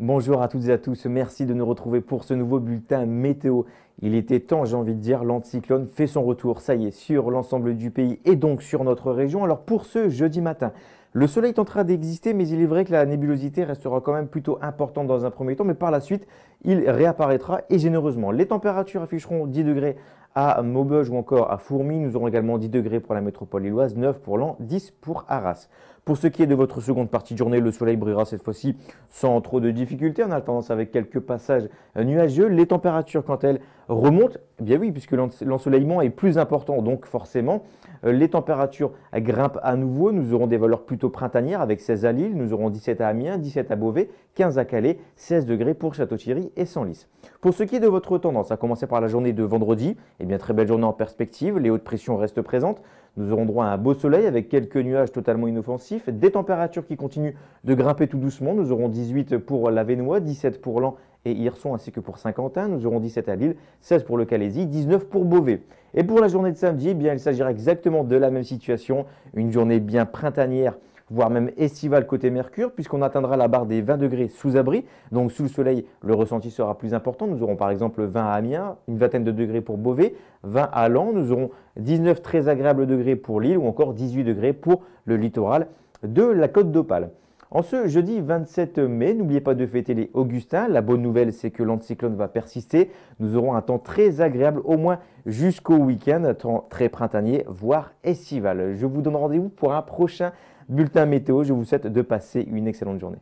Bonjour à toutes et à tous, merci de nous retrouver pour ce nouveau bulletin météo. Il était temps, j'ai envie de dire, l'anticyclone fait son retour, ça y est, sur l'ensemble du pays et donc sur notre région. Alors pour ce jeudi matin, le soleil tentera d'exister, mais il est vrai que la nébulosité restera quand même plutôt importante dans un premier temps, mais par la suite, il réapparaîtra et généreusement. Les températures afficheront 10 degrés à Maubeuge ou encore à Fourmi. Nous aurons également 10 degrés pour la métropole illoise, 9 pour l'an, 10 pour Arras. Pour ce qui est de votre seconde partie de journée, le soleil brillera cette fois-ci sans trop de difficultés, On a tendance avec quelques passages nuageux. Les températures, quand elles remontent, eh bien oui, puisque l'ensoleillement est plus important, donc forcément, euh, les températures grimpent à nouveau. Nous aurons des valeurs plutôt printanières avec 16 à Lille, nous aurons 17 à Amiens, 17 à Beauvais, 15 à Calais, 16 degrés pour Château-Thierry et Senlis. Pour ce qui est de votre tendance, à commencer par la journée de vendredi, eh bien très belle journée en perspective, les hautes pressions restent présentes. Nous aurons droit à un beau soleil avec quelques nuages totalement inoffensifs des températures qui continuent de grimper tout doucement. Nous aurons 18 pour la Vénois, 17 pour l'An et Hirson ainsi que pour Saint-Quentin. Nous aurons 17 à Lille, 16 pour le Calaisie, 19 pour Beauvais. Et pour la journée de samedi, eh bien, il s'agira exactement de la même situation. Une journée bien printanière voire même estivale côté Mercure, puisqu'on atteindra la barre des 20 degrés sous abri. Donc sous le soleil, le ressenti sera plus important. Nous aurons par exemple 20 à Amiens, une vingtaine de degrés pour Beauvais, 20 à Lens, nous aurons 19 très agréables degrés pour Lille ou encore 18 degrés pour le littoral de la Côte d'Opale. En ce jeudi 27 mai, n'oubliez pas de fêter les Augustins. La bonne nouvelle, c'est que l'anticyclone va persister. Nous aurons un temps très agréable, au moins jusqu'au week-end, temps très printanier, voire estival. Je vous donne rendez-vous pour un prochain bulletin météo. Je vous souhaite de passer une excellente journée.